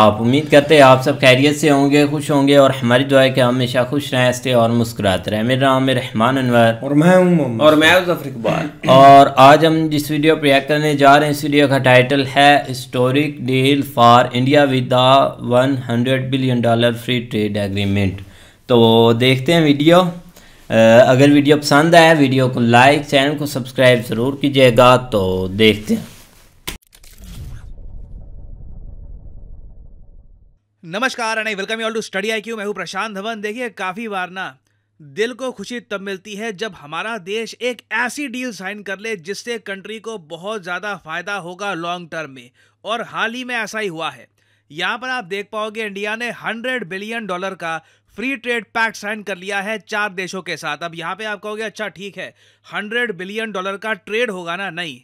आप उम्मीद करते हैं आप सब खैरियत से होंगे खुश होंगे और हमारी दुआ है कि हमेशा खुश रहें हंसते और मुस्कुराते रहें मेरा नाम है रहमान अनवर और मैं हूँ और मैं जफर इकबाल और आज हम जिस वीडियो पर रिएक्ट करने जा रहे हैं इस वीडियो का टाइटल है historic deal for India with the one hundred billion dollar free trade agreement तो देखते हैं वीडियो अगर वीडियो पसंद आया वीडियो को लाइक चैनल को सब्सक्राइब ज़रूर कीजिएगा तो देखते हैं नमस्कार अनई welcome you all to study IQ क्यू मैं हूँ प्रशांत धवन देखिए काफ़ी बार ना दिल को खुशी तब मिलती है जब हमारा देश एक ऐसी डील साइन कर ले जिससे कंट्री को बहुत ज़्यादा फायदा होगा लॉन्ग टर्म में और हाल ही में ऐसा ही हुआ है यहाँ पर आप देख पाओगे इंडिया ने 100 बिलियन डॉलर का फ्री ट्रेड पैक्ट साइन कर लिया है चार देशों के साथ अब यहाँ पे आप कहोगे अच्छा ठीक है 100 बिलियन डॉलर का ट्रेड होगा ना नहीं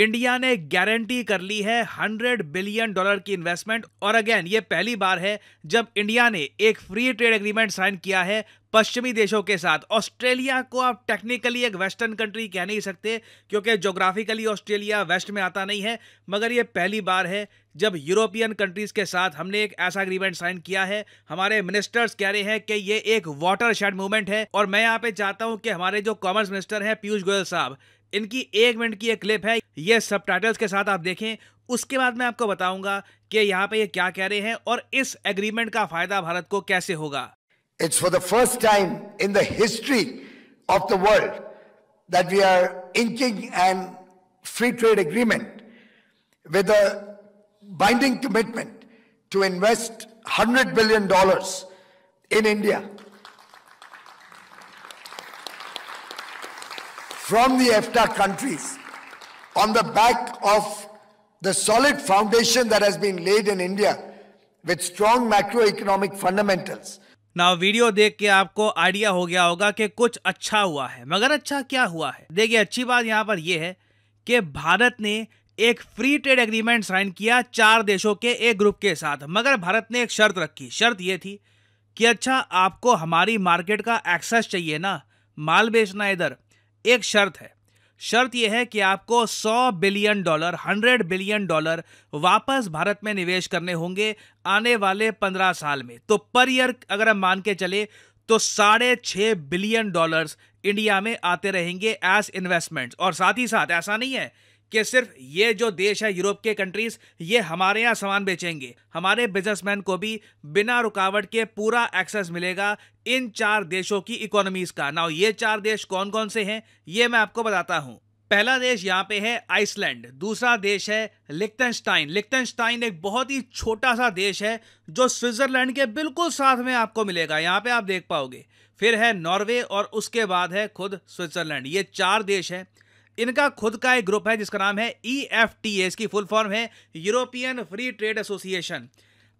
इंडिया ने गारंटी कर ली है 100 बिलियन डॉलर की इन्वेस्टमेंट और अगेन ये पहली बार है जब इंडिया ने एक फ्री ट्रेड एग्रीमेंट साइन किया है पश्चिमी देशों के साथ ऑस्ट्रेलिया को आप टेक्निकली एक वेस्टर्न कंट्री कह नहीं सकते क्योंकि जोग्राफिकली ऑस्ट्रेलिया वेस्ट में आता नहीं है मगर ये पहली बार है जब यूरोपियन कंट्रीज के साथ हमने एक ऐसा एग्रीमेंट साइन किया है हमारे मिनिस्टर्स कह रहे हैं कि ये एक वाटर शेड मूवमेंट है और मैं यहाँ पे चाहता हूँ कि हमारे जो कॉमर्स मिनिस्टर हैं पीयूष गोयल साहब इनकी एक मिनट की एक क्लिप है ये सब के साथ आप देखें उसके बाद मैं आपको बताऊंगा कि यहाँ पे ये क्या कह रहे हैं और इस एग्रीमेंट का फायदा भारत को कैसे होगा it's for the first time in the history of the world that we are inking and free trade agreement with a commitment to invest hundred billion dollar in India from the EFTA countries on the back of the solid foundation that has been laid in India with strong macroeconomic fundamentals. ना video देख के आपको idea हो गया होगा कि कुछ अच्छा हुआ है मगर अच्छा क्या हुआ है देखिए अच्छी बात यहाँ पर यह है कि भारत ने एक फ्री ट्रेड एग्रीमेंट साइन किया चार देशों के एक ग्रुप के साथ मगर भारत ने एक शर्त रखी शर्त ये थी कि अच्छा आपको हमारी मार्केट का एक्सेस चाहिए ना माल बेचना इधर एक शर्त है शर्त यह है कि आपको 100 बिलियन डॉलर 100 बिलियन डॉलर वापस भारत में निवेश करने होंगे आने वाले 15 साल में तो पर ईयर अगर हम मान के चले तो साढ़े छः बिलियन डॉलर्स इंडिया में आते रहेंगे एज इन्वेस्टमेंट्स और साथ ही साथ ऐसा नहीं है कि सिर्फ ये जो देश है यूरोप के कंट्रीज ये हमारे यहाँ सामान बेचेंगे हमारे बिजनेसमैन को भी बिना रुकावट के पूरा एक्सेस मिलेगा इन चार देशों की इकोनॉमीज का ना ये चार देश कौन कौन से हैं ये मैं आपको बताता हूँ पहला देश यहाँ पे है आइसलैंड दूसरा देश है लिक्टनस्टाइन लिक्टनस्टाइन एक बहुत ही छोटा सा देश है जो स्विट्जरलैंड के बिल्कुल साथ में आपको मिलेगा यहाँ पे आप देख पाओगे फिर है नॉर्वे और उसके बाद है खुद स्विट्जरलैंड ये चार देश है इनका खुद का एक ग्रुप है जिसका नाम है ई एफ टी ए इसकी फुल फॉर्म है यूरोपियन फ्री ट्रेड एसोसिएशन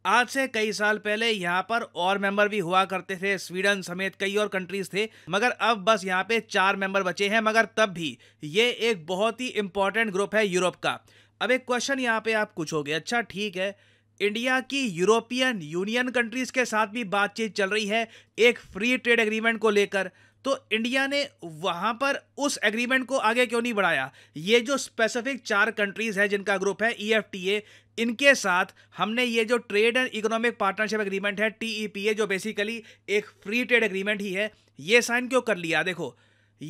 आज से कई साल पहले यहाँ पर और मेंबर भी हुआ करते थे स्वीडन समेत कई और कंट्रीज थे मगर अब बस यहाँ पे चार मेंबर बचे हैं मगर तब भी ये एक बहुत ही इंपॉर्टेंट ग्रुप है यूरोप का अब एक क्वेश्चन यहाँ पे आप पूछोगे अच्छा ठीक है इंडिया की यूरोपियन यूनियन कंट्रीज के साथ भी बातचीत चल रही है एक फ्री ट्रेड एग्रीमेंट को लेकर तो इंडिया ने वहां पर उस एग्रीमेंट को आगे क्यों नहीं बढ़ाया ये जो स्पेसिफिक चार कंट्रीज़ है जिनका ग्रुप है ई इनके साथ हमने ये जो trade and economic partnership agreement है टी e जो बेसिकली एक फ्री ट्रेड एग्रीमेंट ही है ये साइन क्यों कर लिया देखो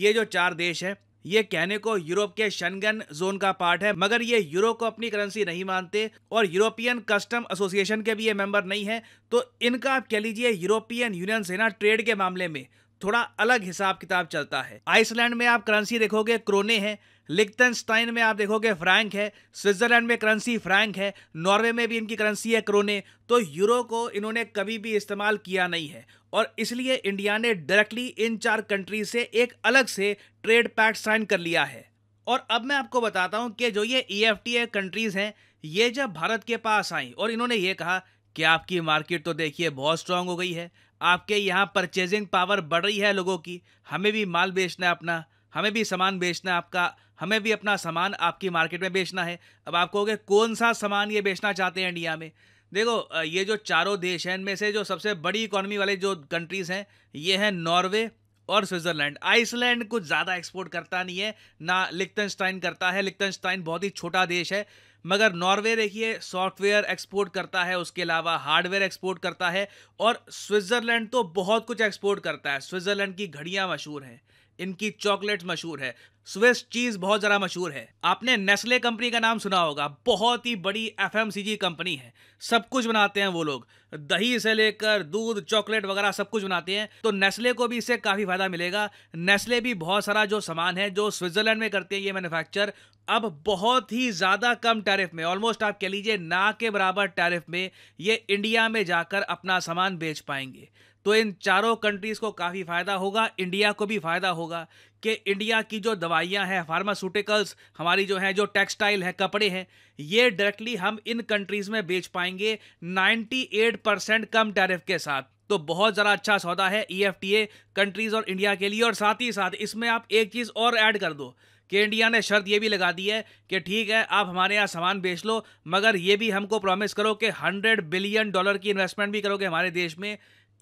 ये जो चार देश है ये कहने को यूरोप के शनगन जोन का पार्ट है मगर ये यूरो को अपनी करेंसी नहीं मानते और यूरोपियन कस्टम एसोसिएशन के भी ये मेंबर नहीं है तो इनका आप कह लीजिए यूरोपियन यूनियन से ना ट्रेड के मामले में थोड़ा अलग हिसाब किताब चलता है आइसलैंड में आप करेंसी देखोगे क्रोने हैं लिक्तनस्टाइन में आप देखोगे फ्रैंक है स्विट्जरलैंड में करेंसी फ्रैंक है नॉर्वे में भी इनकी करेंसी है क्रोने तो यूरो को इन्होंने कभी भी इस्तेमाल किया नहीं है और इसलिए इंडिया ने डायरेक्टली इन चार कंट्री से एक अलग से ट्रेड पैक्ट साइन कर लिया है और अब मैं आपको बताता हूँ कि जो ये ई e कंट्रीज़ हैं ये जब भारत के पास आई और इन्होंने ये कहा कि आपकी मार्केट तो देखिए बहुत स्ट्रांग हो गई है आपके यहाँ परचेजिंग पावर बढ़ रही है लोगों की हमें भी माल बेचना है अपना हमें भी सामान बेचना है आपका हमें भी अपना सामान आपकी मार्केट में बेचना है अब आप कहोगे कौन सा सामान ये बेचना चाहते हैं इंडिया में देखो ये जो चारों देश हैं इनमें से जो सबसे बड़ी इकोनॉमी वाले जो कंट्रीज़ हैं ये हैं नॉर्वे और स्विट्ज़रलैंड आइसलैंड कुछ ज़्यादा एक्सपोर्ट करता नहीं है ना लिक्तनस्टाइन करता है लिक्तनस्टाइन बहुत ही छोटा देश है मगर नॉर्वे देखिए सॉफ्टवेयर एक्सपोर्ट करता है उसके अलावा हार्डवेयर एक्सपोर्ट करता है और स्विट्ज़रलैंड तो बहुत कुछ एक्सपोर्ट करता है स्विट्ज़रलैंड की घड़ियाँ मशहूर हैं इनकी चॉकलेट मशहूर है स्विस चीज बहुत ज़रा मशहूर है आपने नेस्ले कंपनी का नाम सुना होगा बहुत ही बड़ी एफ कंपनी है सब कुछ बनाते हैं वो लोग दही से लेकर दूध चॉकलेट वगैरह सब कुछ बनाते हैं तो नेस्ले को भी इससे काफ़ी फ़ायदा मिलेगा नेस्ले भी बहुत सारा जो सामान है जो स्विट्ज़रलैंड में करते हैं ये मैन्युफैक्चर अब बहुत ही ज़्यादा कम टैरिफ में ऑलमोस्ट आप कह लीजिए ना के बराबर टैरिफ में ये इंडिया में जाकर अपना सामान बेच पाएंगे तो इन चारों कंट्रीज़ को काफ़ी फ़ायदा होगा इंडिया को भी फ़ायदा होगा कि इंडिया की जो दवाइयाँ हैं फार्मास्यूटिकल्स हमारी जो हैं जो टेक्सटाइल है कपड़े हैं ये डायरेक्टली हम इन कंट्रीज़ में बेच पाएंगे 98 परसेंट कम टैरिफ के साथ तो बहुत ज़रा अच्छा सौदा है ई e कंट्रीज़ और इंडिया के लिए और साथ ही साथ इसमें आप एक चीज़ और ऐड कर दो कि इंडिया ने शर्त ये भी लगा दी है कि ठीक है आप हमारे यहाँ सामान बेच लो मगर ये भी हमको प्रॉमिस करो कि हंड्रेड बिलियन डॉलर की इन्वेस्टमेंट भी करोगे हमारे देश में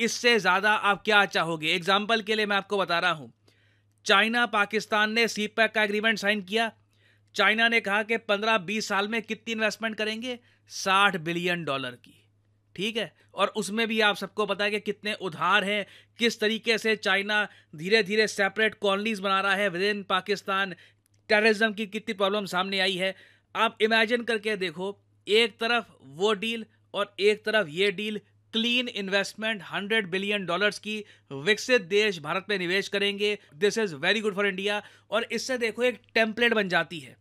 इससे ज़्यादा आप क्या चाहोगे एग्जाम्पल के लिए मैं आपको बता रहा हूँ चाइना पाकिस्तान ने सी पैक का एग्रीमेंट साइन किया चाइना ने कहा कि 15-20 साल में कितनी इन्वेस्टमेंट करेंगे 60 बिलियन डॉलर की ठीक है और उसमें भी आप सबको पता है कि कितने उधार हैं किस तरीके से चाइना धीरे धीरे सेपरेट कॉलोनीज बना रहा है विद इन पाकिस्तान टेररिज्म की कितनी प्रॉब्लम सामने आई है आप इमेजिन करके देखो एक तरफ वो डील और एक तरफ ये deal clean investment hundred billion dollars की विकसित देश भारत में निवेश करेंगे this is very good for India और इससे देखो एक टेम्पलेट बन जाती है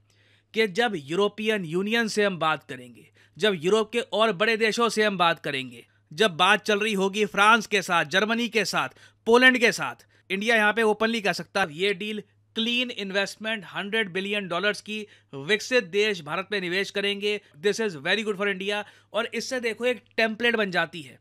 कि जब यूरोपियन यूनियन से हम बात करेंगे जब यूरोप के और बड़े देशों से हम बात करेंगे जब बात चल रही होगी फ्रांस के साथ जर्मनी के साथ पोलैंड के साथ इंडिया यहाँ पे ओपनली कह सकता है ये deal clean investment 100 billion dollars की विकसित देश भारत में निवेश करेंगे this is very good for India और इससे देखो एक टेम्पलेट बन जाती है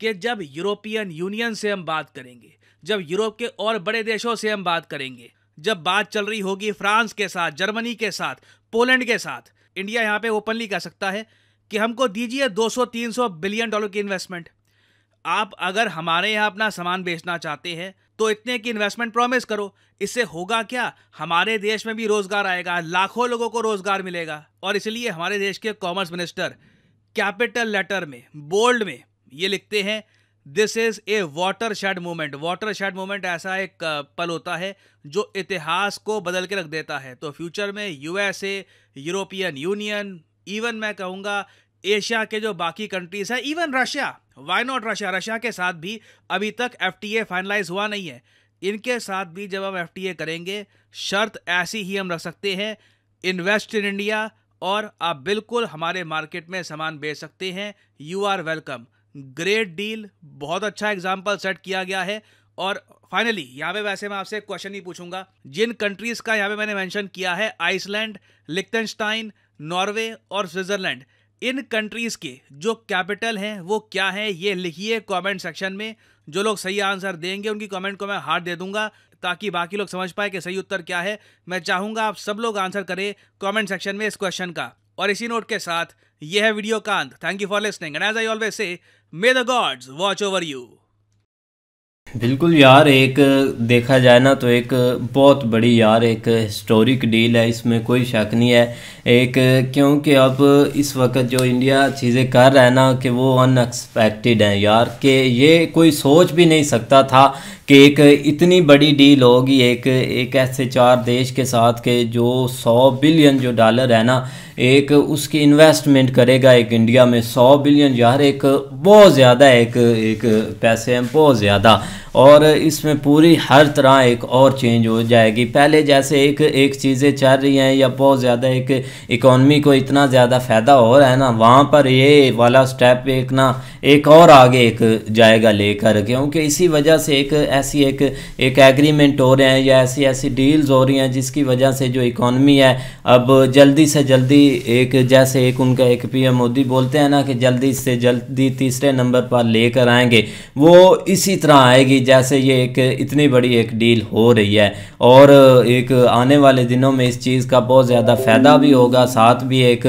कि जब यूरोपियन यूनियन से हम बात करेंगे जब यूरोप के और बड़े देशों से हम बात करेंगे जब बात चल रही होगी फ्रांस के साथ जर्मनी के साथ पोलैंड के साथ इंडिया यहाँ पे ओपनली कह सकता है कि हमको दीजिए 200-300 बिलियन डॉलर की इन्वेस्टमेंट आप अगर हमारे यहाँ अपना सामान बेचना चाहते हैं तो इतने की इन्वेस्टमेंट प्रॉमिस करो इससे होगा क्या हमारे देश में भी रोजगार आएगा लाखों लोगों को रोजगार मिलेगा और इसलिए हमारे देश के कॉमर्स मिनिस्टर कैपिटल लेटर में बोल्ड में ये लिखते हैं this is a watershed movement watershed movement ऐसा एक पल होता है जो इतिहास को बदल के रख देता है तो फ्यूचर में यूएसए यूरोपियन यूनियन इवन मैं कहूँगा एशिया के जो बाकी कंट्रीज है even Russia why not Russia Russia के साथ भी अभी तक एफ फाइनलाइज हुआ नहीं है इनके साथ भी जब हम एफ करेंगे शर्त ऐसी ही हम रख सकते हैं इन्वेस्ट इन इंडिया और आप बिल्कुल हमारे मार्केट में सामान बेच सकते हैं you are welcome great deal बहुत अच्छा एग्जाम्पल सेट किया गया है और फाइनली यहाँ पे वैसे मैं आपसे क्वेश्चन ही पूछूंगा जिन कंट्रीज़ का यहाँ पे मैंने मेंशन किया है आइसलैंड लिक्तनस्टाइन नॉर्वे और स्विट्ज़रलैंड इन कंट्रीज के जो कैपिटल हैं वो क्या हैं ये लिखिए कमेंट सेक्शन में जो लोग सही आंसर देंगे उनकी कमेंट को मैं हार दे दूंगा ताकि बाकी लोग समझ पाए कि सही उत्तर क्या है मैं चाहूंगा आप सब लोग आंसर करें कमेंट सेक्शन में इस क्वेश्चन का और इसी नोट के साथ यह है वीडियो का अंत thank you for listening and as I always say may the gods watch over you बिल्कुल यार एक देखा जाए ना तो एक बहुत बड़ी यार एक हिस्टोरिक डील है इसमें कोई शक नहीं है एक क्योंकि अब इस वक्त जो इंडिया चीज़ें कर रहा है ना कि वो अनएक्सपेक्टेड हैं यार कि ये कोई सोच भी नहीं सकता था कि एक इतनी बड़ी डील होगी एक एक ऐसे चार देश के साथ के जो सौ बिलियन जो डॉलर है ना एक उसकी इन्वेस्टमेंट करेगा एक इंडिया में सौ बिलियन यार एक बहुत ज़्यादा एक एक पैसे हैं बहुत ज़्यादा और इसमें पूरी हर तरह एक और चेंज हो जाएगी पहले जैसे एक एक चीज़ें चल रही हैं या बहुत ज़्यादा एक इकॉनमी को इतना ज़्यादा फ़ायदा हो रहा है ना वहाँ पर ये वाला स्टेप एक ना एक और आगे एक जाएगा लेकर क्योंकि इसी वजह से एक ऐसी एक एक एग्रीमेंट हो रहे हैं या ऐसी ऐसी डील्स हो रही हैं जिसकी वजह से जो इकॉनमी है अब जल्दी से जल्दी एक जैसे एक उनका एक पीएम मोदी बोलते हैं ना कि जल्दी से जल्दी तीसरे नंबर पर लेकर आएंगे वो इसी तरह आएगी जैसे ये एक इतनी बड़ी एक डील हो रही है और एक आने वाले दिनों में इस चीज़ का बहुत ज़्यादा फ़ायदा भी होगा साथ भी एक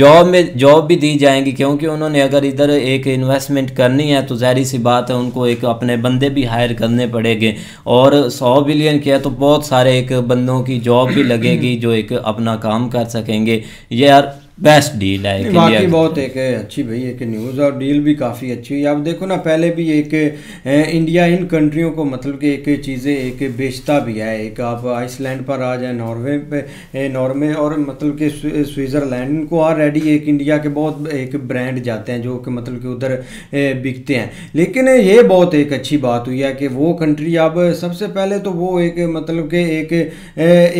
जॉब में जॉब भी दी जाएंगी क्योंकि उन्होंने अगर इधर एक इन्वेस्टमेंट करनी है तो जहरी सी बात है उनको एक अपने बंदे भी हायर करने पड़ेंगे और सौ बिलियन किया तो बहुत सारे एक बंदों की जॉब भी लगेगी जो एक अपना काम कर सकेंगे यार बेस्ट डील है बाकी बहुत एक अच्छी भाई एक न्यूज़ और डील भी काफ़ी अच्छी हुई अब देखो ना पहले भी एक इंडिया इन कंट्रियों को मतलब कि एक चीज़ें एक बेचता भी है एक आप आइसलैंड पर आ जाए नॉर्वे पे नॉर्वे और मतलब कि स्विट्ज़रलैंड इनको ऑलरेडी एक इंडिया के बहुत एक ब्रांड जाते हैं जो कि मतलब कि उधर बिकते हैं लेकिन ये बहुत एक अच्छी बात हुई है कि वो कंट्री अब सबसे पहले तो वो एक मतलब कि एक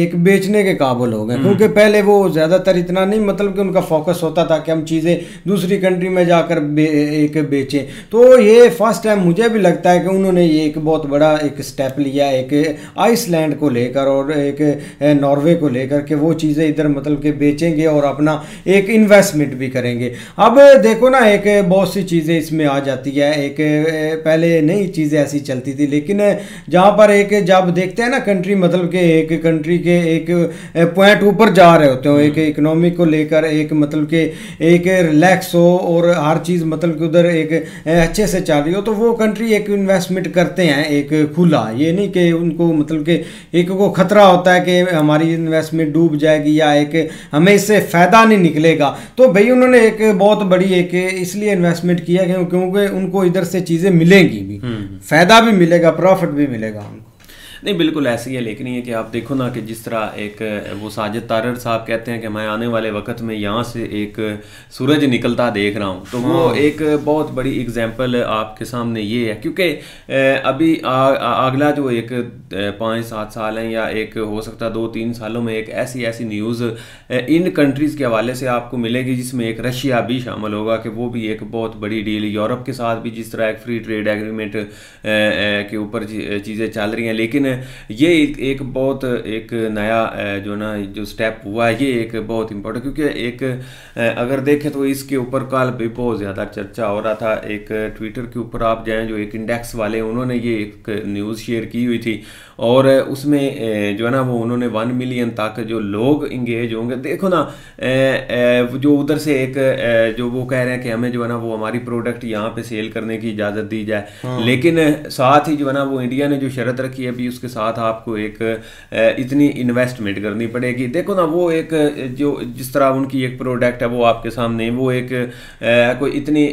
एक बेचने के काबुल हो गए हम्म। क्योंकि पहले वो ज़्यादातर इतना नहीं मतलब कि उनका फोकस होता था कि हम चीज़ें दूसरी कंट्री में जाकर बे, एक बेचें तो ये फर्स्ट टाइम मुझे भी लगता है कि उन्होंने ये एक बहुत बड़ा एक स्टेप लिया एक आइसलैंड को लेकर और एक नॉर्वे को लेकर के वो चीज़ें इधर मतलब के बेचेंगे और अपना एक इन्वेस्टमेंट भी करेंगे अब देखो ना एक बहुत सी चीज़ें इसमें आ जाती है एक पहले नई चीज़ें ऐसी चलती थी लेकिन जहाँ पर एक जब देखते हैं ना कंट्री मतलब के एक कंट्री के एक पॉइंट ऊपर जा रहे होते हो एक इकोनॉमी हम्म। को लेकर एक मतलब के एक रिलैक्स हो और हर चीज़ मतलब कि उधर एक अच्छे से चल रही हो तो वो कंट्री एक इन्वेस्टमेंट करते हैं एक खुला ये नहीं कि उनको मतलब के एक को खतरा होता है कि हमारी इन्वेस्टमेंट डूब जाएगी या एक हमें इससे फ़ायदा नहीं निकलेगा तो भाई उन्होंने एक बहुत बड़ी एक इसलिए इन्वेस्टमेंट किया क्योंकि उनको इधर से चीज़ें मिलेंगी भी हम्म। फ़ायदा भी मिलेगा प्रॉफिट भी मिलेगा उनको नहीं बिल्कुल ऐसी है लेकिन ये कि आप देखो ना कि जिस तरह एक वो साजिद तारर साहब कहते हैं कि मैं आने वाले वक्त में यहाँ से एक सूरज निकलता देख रहा हूँ तो वो हाँ। एक बहुत बड़ी एग्जाम्पल आपके सामने ये है क्योंकि अभी अगला जो एक पाँच सात साल है या एक हो सकता है दो तीन सालों में एक ऐसी ऐसी न्यूज़ इन कंट्रीज़ के हवाले से आपको मिलेगी जिसमें एक रशिया भी शामिल होगा कि वो भी एक बहुत बड़ी डील यूरोप के साथ भी जिस तरह एक फ्री ट्रेड एग्रीमेंट के ऊपर चीज़ें चल रही हैं लेकिन ये एक बहुत एक नया जो ना जो स्टेप हुआ है ये एक बहुत इम्पोर्टेंट क्योंकि एक अगर देखें तो इसके ऊपर कल भी बहुत ज़्यादा चर्चा हो रहा था एक ट्विटर के ऊपर आप जाएँ जो एक इंडेक्स वाले उन्होंने ये एक न्यूज़ शेयर की हुई थी और उसमें जो है ना वो उन्होंने वन मिलियन तक जो लोग इंगेज होंगे देखो ना जो उधर से एक जो वो कह रहे हैं कि हमें जो है ना वो हमारी प्रोडक्ट यहाँ पे सेल करने की इजाज़त दी जाए हाँ। लेकिन साथ ही जो है ना वो इंडिया ने जो शर्त रखी है अभी उसके साथ आपको एक इतनी इन्वेस्टमेंट करनी पड़ेगी देखो ना वो एक जो जिस तरह उनकी एक प्रोडक्ट है वो आपके सामने वो एक कोई इतनी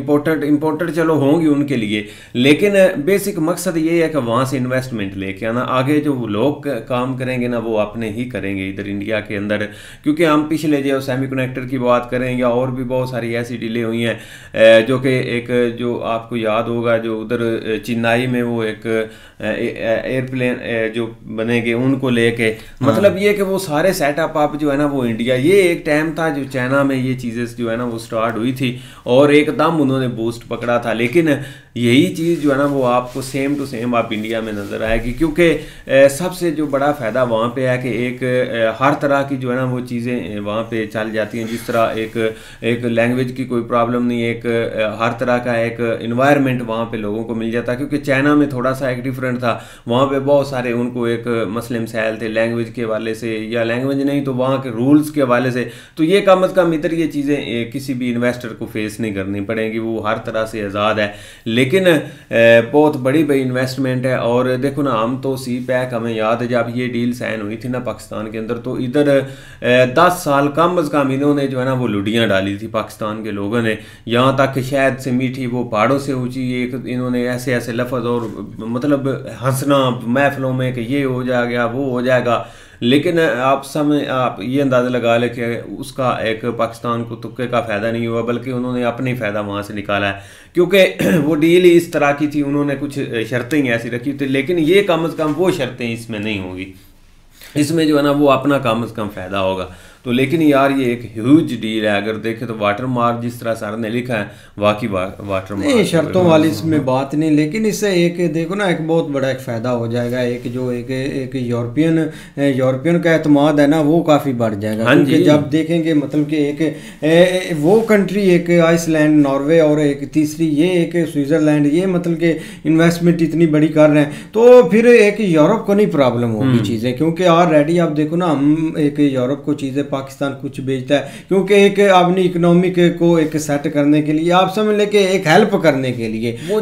इम्पोर्टेंट इम्पोर्टेंट चलो होंगी उनके लिए लेकिन बेसिक मकसद ये है कि वहाँ से इन्वेस्टमेंट लेके आना आगे जो लोग काम करेंगे ना वो अपने ही करेंगे इधर इंडिया के अंदर क्योंकि हम पिछले जो सेमी कनेक्टर की बात करें या और भी बहुत सारी ऐसी डिले हुई हैं जो कि एक जो आपको याद होगा जो उधर चेन्नई में वो एक ए, एयरप्लेन eh, जो बनेंगे उनको लेके मतलब हाँ। ये कि वो सारे सेटअप आप जो है ना वो इंडिया ये एक टाइम था जो चाइना में ये चीज़ें जो है ना वो स्टार्ट हुई थी और एकदम उन्होंने बूस्ट पकड़ा था लेकिन यही चीज़ जो है ना वो आपको सेम टू सेम आप इंडिया में नज़र आएगी क्योंकि सबसे जो बड़ा फ़ायदा वहाँ पे है कि एक हर तरह की जो है ना वो चीज़ें वहाँ पे चल जाती हैं जिस तरह एक एक लैंग्वेज की कोई प्रॉब्लम नहीं एक हर तरह का एक इन्वायरमेंट वहाँ पे लोगों को मिल जाता है क्योंकि चाइना में थोड़ा सा एक डिफरेंट था वहाँ पर बहुत सारे उनको एक मसले मसाइल थे लैंग्वेज के वाले से या लैंग्वेज नहीं तो वहाँ के रूल्स के हवाले से तो ये कम अज़ कम इधर ये चीज़ें किसी भी इन्वेस्टर को फेस नहीं करनी पड़ेंगी वो हर तरह से आज़ाद है लेकिन बहुत बड़ी भाई इन्वेस्टमेंट है और देखो ना हम तो सी पैक हमें याद है जब ये डील साइन हुई थी ना पाकिस्तान के अंदर तो इधर दस साल कम अज़ कम इन्होंने जो है ना वो लुडियाँ डाली थी पाकिस्तान के लोगों ने यहाँ तक शायद से मीठी वो पहाड़ों से ऊँची एक इन्होंने ऐसे ऐसे लफज और मतलब हंसना महफलों में कि ये हो जाएगा वो हो जाएगा लेकिन आप समय आप ये अंदाज़ा लगा लें कि उसका एक पाकिस्तान को तुक्के का फ़ायदा नहीं हुआ बल्कि उन्होंने अपनी फ़ायदा वहाँ से निकाला है क्योंकि वो डील ही इस तरह की थी उन्होंने कुछ शर्तें ही ऐसी रखी थी लेकिन ये कम अज़ कम वो शर्तें इसमें नहीं होंगी इसमें जो है ना वो अपना कम अज़ कम फ़ायदा होगा तो लेकिन यार ये एक ह्यूज डील है अगर देखें तो वाटर मार्क जिस तरह सर ने लिखा है वाकई वाटर मार्क नहीं शर्तों वाली इसमें बात नहीं लेकिन इससे एक देखो ना एक बहुत बड़ा एक फ़ायदा हो जाएगा एक जो एक एक यूरोपियन यूरोपियन का अतमाद है ना वो काफ़ी बढ़ जाएगा हाँ जी जब देखेंगे मतलब कि एक वो कंट्री एक आइसलैंड नॉर्वे और एक तीसरी ये एक स्विट्ज़रलैंड ये मतलब कि इन्वेस्टमेंट इतनी बड़ी कर रहे हैं तो फिर एक यूरोप को नहीं प्रॉब्लम होगी हम्म। चीज़ें क्योंकि ऑलरेडी आप देखो ना हम एक यूरोप को चीज़ें पाकिस्तान कुछ बेचता है क्योंकि एक अपनी इकोनॉमी को एक सेट करने के लिए आप समझ लें कि एक हेल्प करने के लिए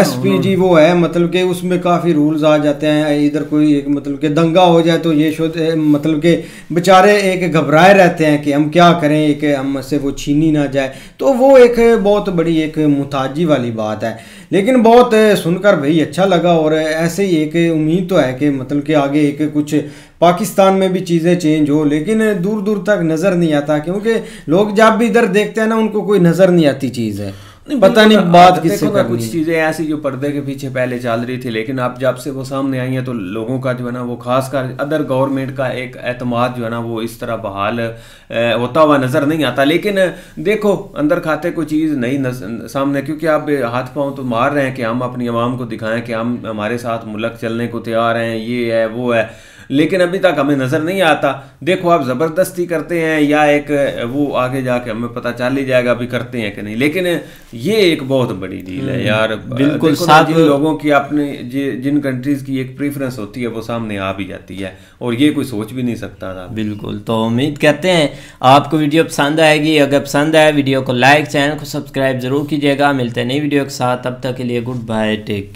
एस पी जी वो है मतलब कि उसमें काफ़ी रूल्स आ जाते हैं इधर कोई एक मतलब कि दंगा हो जाए तो ये शोध मतलब कि बेचारे एक घबराए रहते हैं कि हम क्या करें एक हम से वो छीनी ना जाए तो वो एक बहुत बड़ी एक मुताजी वाली बात है लेकिन बहुत सुनकर भाई अच्छा लगा और ऐसे ही एक उम्मीद तो है कि मतलब कि आगे एक कुछ पाकिस्तान में भी चीज़ें चेंज हो लेकिन दूर दूर तक नज़र नहीं आता क्योंकि लोग जब भी इधर देखते हैं ना उनको कोई नज़र नहीं आती चीज़ है नहीं, पता नहीं बात किससे करनी कुछ चीज़ें ऐसी जो पर्दे के पीछे पहले चल रही थी लेकिन आप जब से वो सामने आई हैं तो लोगों का जो है ना वो खासकर अदर गवर्नमेंट का एक अतमाद जो है ना वो इस तरह बहाल होता हुआ नज़र नहीं आता लेकिन देखो अंदर खाते कोई चीज़ नहीं नस, सामने क्योंकि आप हाथ पाँव तो मार रहे हैं कि हम अपनी आवाम को दिखाएं कि हम हमारे साथ मुलक चलने को तैयार हैं ये है वो है लेकिन अभी तक हमें नज़र नहीं आता देखो आप ज़बरदस्ती करते हैं या एक वो आगे जाके हमें पता चल ही जाएगा अभी करते हैं कि नहीं लेकिन ये एक बहुत बड़ी डील है हम्म, यार बिल्कुल साथ जिन लोगों की अपने जिन कंट्रीज़ की एक प्रेफरेंस होती है वो सामने आ भी जाती है और ये कोई सोच भी नहीं सकता था बिल्कुल तो उम्मीद करते हैं आपको वीडियो पसंद आएगी अगर पसंद आए वीडियो को लाइक चैनल को सब्सक्राइब जरूर कीजिएगा मिलते हैं नई वीडियो के साथ तब तक के लिए गुड बाय टेक